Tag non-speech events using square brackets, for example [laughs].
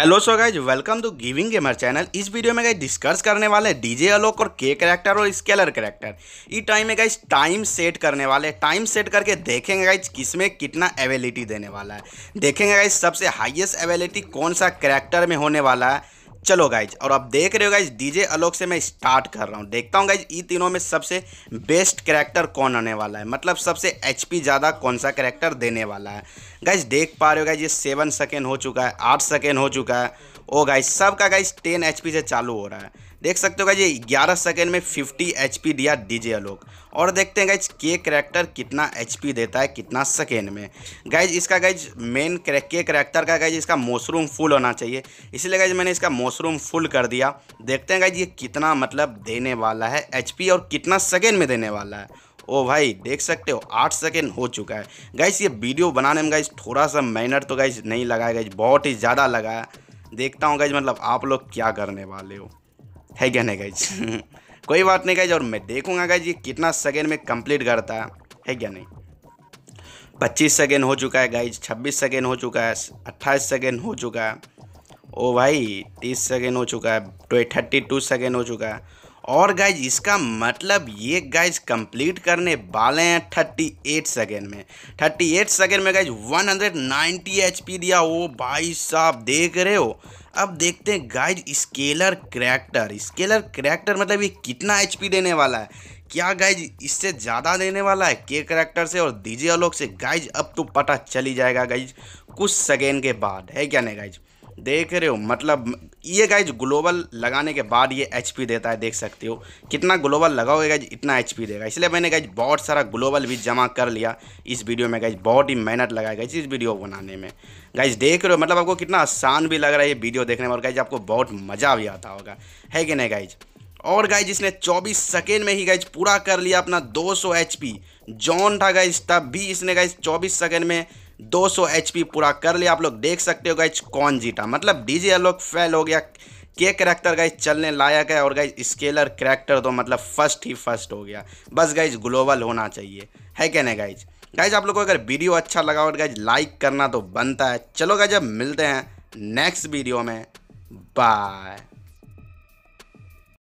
hello so guys welcome to giving gamer channel इस video में guys discuss करने वाले हैं डीजे अलोक और के करेक्टर और स्केलर करेक्टर ये टाइम में गाइज टाइम सेट करने वाले टाइम सेट करके देखेंगे गाइज किसमें कितना एवेलिटी देने वाला है देखेंगे गाइज सबसे हाईएस्ट एवेलिटी कौन सा करेक्टर में होने वाला है चलो गाइज और आप देख रहे हो गाइज डीजे अलोक से मैं स्टार्ट कर रहा हूँ देखता हूँ गाइज ई तीनों में सबसे बेस्ट कैरेक्टर कौन आने वाला है मतलब सबसे एचपी ज़्यादा कौन सा कैरेक्टर देने वाला है गाइज देख पा रहे हो गाइज ये सेवन सेकेंड हो चुका है आठ सेकेंड हो चुका है ओ गाइस सब का गाइस 10 एच से चालू हो रहा है देख सकते हो ये 11 सेकंड में 50 एच दिया डीजे लोग और देखते हैं गाइज के करेक्टर कितना एच देता है कितना सेकेंड में गाइज इसका गाइज मेन के करेक्टर का गाइज इसका मशरूम फुल होना चाहिए इसलिए गाइज मैंने इसका मशरूम फुल कर दिया देखते हैं गाइज ये कितना मतलब देने वाला है एच और कितना सेकेंड में देने वाला है ओ भाई देख सकते हो आठ सेकेंड हो चुका है गाइस ये वीडियो बनाने में गाइस थोड़ा सा मेहनत तो गाइस नहीं लगाया गाइस बहुत ही ज़्यादा लगाया देखता हूँ गाइज मतलब आप लोग क्या करने वाले हो है क्या नहीं गाइज [laughs] कोई बात नहीं गाइज और मैं देखूंगा गाइज ये कितना सेकेंड में कंप्लीट करता है है क्या नहीं पच्चीस सेकेंड हो चुका है गाइज छब्बीस सेकेंड हो चुका है अट्ठाईस सेकेंड हो चुका है ओ भाई तीस सेकेंड हो चुका है थर्टी टू सेकेंड हो चुका है और गाइज इसका मतलब ये गाइज कंप्लीट करने वाले हैं 38 सेकेंड में 38 सेकेंड में गाइज 190 एचपी दिया वो भाई साहब देख रहे हो अब देखते हैं guys Skyler character Skyler character मतलब ये कितना एचपी देने वाला है क्या गाइज इससे ज़्यादा देने वाला है के करैक्टर से और डीजे अलोक से गाइज अब तो पता चली जाएगा गाइज कुछ सेकेंड के बाद है क्या नहीं गाइज देख रहे हो मतलब ये गाइज ग्लोबल लगाने के बाद ये एच देता है देख सकते हो कितना ग्लोबल लगाओगे गाइज इतना एच देगा इसलिए मैंने गाइज बहुत सारा ग्लोबल भी जमा कर लिया इस वीडियो में गाइज बहुत ही मेहनत लगाई गई इस वीडियो बनाने में गाइज देख रहे हो मतलब आपको कितना आसान भी लग रहा है ये वीडियो देखने में और गाइज आपको बहुत मज़ा भी आता होगा है कि नहीं गाइज और गाइज इसने 24 सेकेंड में ही गाइज पूरा कर लिया अपना 200 एचपी जॉन था गाइज तब भी इसने गाइज 24 सेकेंड में 200 पी पूरा कर लिया आप लोग देख सकते हो गाइज कौन जीता मतलब डीजे लोग फेल हो गया के करेक्टर गाइज चलने लायक है और गाइज स्केलर करेक्टर तो मतलब फर्स्ट ही फर्स्ट हो गया बस गाइज ग्लोबल होना चाहिए है क्या नहीं गाइज गाइज आप लोग को अगर वीडियो अच्छा लगा और गाइज लाइक करना तो बनता है चलो गाइज अब मिलते हैं नेक्स्ट वीडियो में बाय